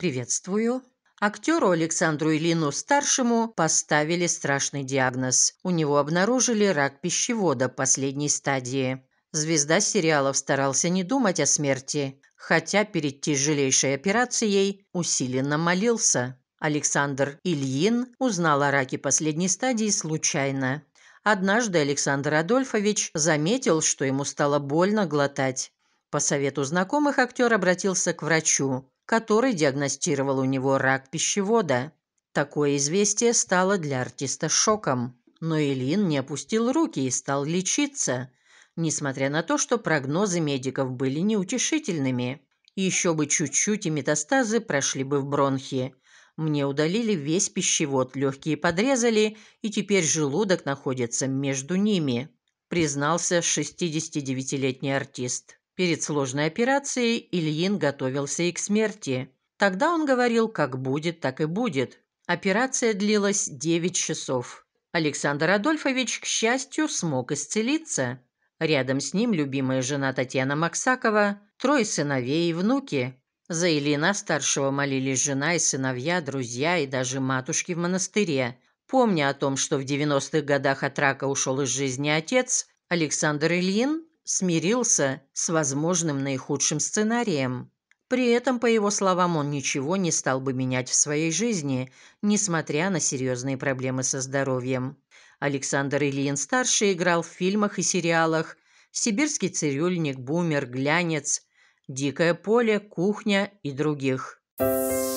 «Приветствую». Актеру Александру Ильину-старшему поставили страшный диагноз. У него обнаружили рак пищевода последней стадии. Звезда сериалов старался не думать о смерти, хотя перед тяжелейшей операцией усиленно молился. Александр Ильин узнал о раке последней стадии случайно. Однажды Александр Адольфович заметил, что ему стало больно глотать. По совету знакомых актер обратился к врачу который диагностировал у него рак пищевода. Такое известие стало для артиста шоком, но Ильин не опустил руки и стал лечиться, несмотря на то, что прогнозы медиков были неутешительными. Еще бы чуть-чуть, и метастазы прошли бы в бронхи. Мне удалили весь пищевод, легкие подрезали, и теперь желудок находится между ними», – признался 69-летний артист. Перед сложной операцией Ильин готовился и к смерти. Тогда он говорил, как будет, так и будет. Операция длилась 9 часов. Александр Адольфович, к счастью, смог исцелиться. Рядом с ним любимая жена Татьяна Максакова, трое сыновей и внуки. За Ильина старшего молились жена и сыновья, друзья и даже матушки в монастыре. Помня о том, что в 90-х годах от рака ушел из жизни отец, Александр Ильин смирился с возможным наихудшим сценарием. При этом, по его словам, он ничего не стал бы менять в своей жизни, несмотря на серьезные проблемы со здоровьем. Александр Ильин-старший играл в фильмах и сериалах «Сибирский цирюльник», «Бумер», «Глянец», «Дикое поле», «Кухня» и других. Thank